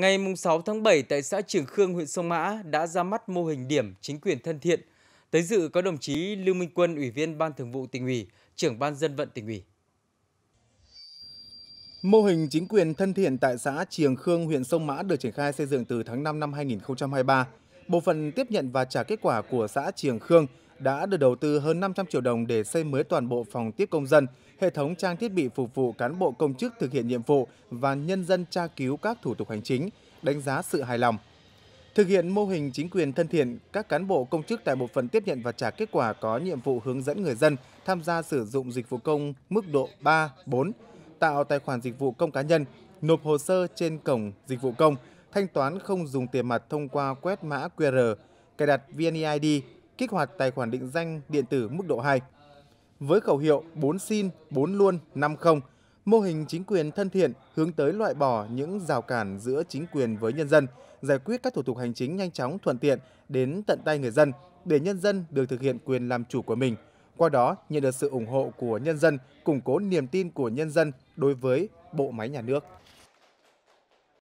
Ngày 6 tháng 7 tại xã Trường Khương, huyện Sông Mã đã ra mắt mô hình điểm chính quyền thân thiện. Tới dự có đồng chí Lưu Minh Quân, Ủy viên Ban Thường vụ tỉnh ủy, trưởng Ban dân vận tỉnh ủy. Mô hình chính quyền thân thiện tại xã Trường Khương, huyện Sông Mã được triển khai xây dựng từ tháng 5 năm 2023. Bộ phận tiếp nhận và trả kết quả của xã Trường Khương đã được đầu tư hơn 500 triệu đồng để xây mới toàn bộ phòng tiếp công dân, hệ thống trang thiết bị phục vụ cán bộ công chức thực hiện nhiệm vụ và nhân dân tra cứu các thủ tục hành chính, đánh giá sự hài lòng. Thực hiện mô hình chính quyền thân thiện, các cán bộ công chức tại bộ phận tiếp nhận và trả kết quả có nhiệm vụ hướng dẫn người dân tham gia sử dụng dịch vụ công mức độ 3, 4, tạo tài khoản dịch vụ công cá nhân, nộp hồ sơ trên cổng dịch vụ công, thanh toán không dùng tiền mặt thông qua quét mã QR, cài đặt VNeID kích hoạt tài khoản định danh điện tử mức độ 2. Với khẩu hiệu 4 xin, 4 luôn, 5 không, mô hình chính quyền thân thiện hướng tới loại bỏ những rào cản giữa chính quyền với nhân dân, giải quyết các thủ tục hành chính nhanh chóng thuận tiện đến tận tay người dân để nhân dân được thực hiện quyền làm chủ của mình. Qua đó nhận được sự ủng hộ của nhân dân, củng cố niềm tin của nhân dân đối với bộ máy nhà nước.